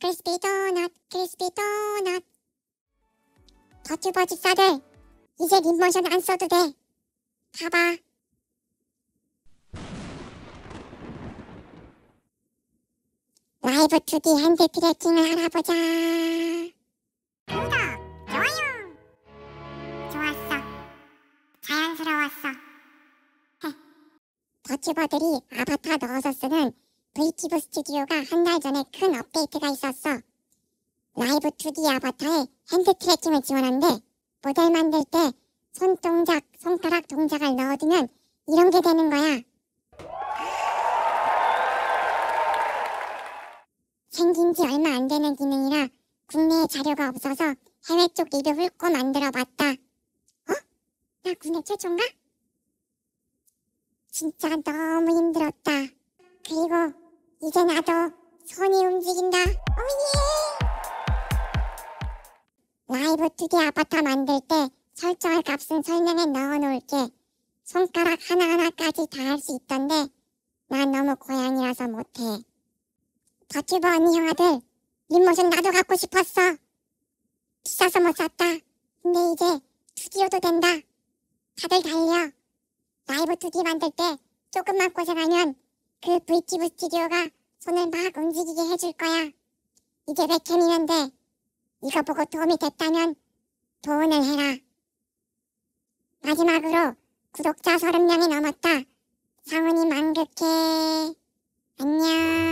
크리스피 도넛 크리스피 도넛 버튜버 집사들 이제 립모션 안 써도 돼 봐봐 라이브 2D 핸드 트래킹을 알아보자 구독 좋아요 좋았어 자연스러웠어 버튜버들이 아바타 넣어서 쓰는 브이티브 스튜디오가 한 달 전에 큰 업데이트가 있었어. 라이브 2D 아바타에 핸드 트래킹을 지원한대 모델 만들 때 손동작, 손가락 동작을 넣어두면 이런 게 되는 거야. 생긴 지 얼마 안 되는 기능이라 국내에 자료가 없어서 해외 쪽 리뷰 훑고 만들어봤다. 어? 나 국내 최초인가? 진짜 너무 힘들었다. 그리고 이제 나도 손이 움직인다. 오예! 라이브 2D 아바타 만들 때 설정할 값은 설명에 넣어놓을게. 손가락 하나하나까지 다 할 수 있던데 난 너무 고양이라서 못해. 더튜버 언니 형아들 입모션 나도 갖고 싶었어. 비싸서 못 샀다. 근데 이제 투디오도 된다. 다들 달려. 라이브 투디 만들 때 조금만 고생하면 그 브이티브 스튜디오가 손을 막 움직이게 해줄 거야. 이제 백캠이면 데 이거 보고 도움이 됐다면 도움을 해라. 마지막으로 구독자 30명이 넘었다. 상훈이 만극해. 안녕.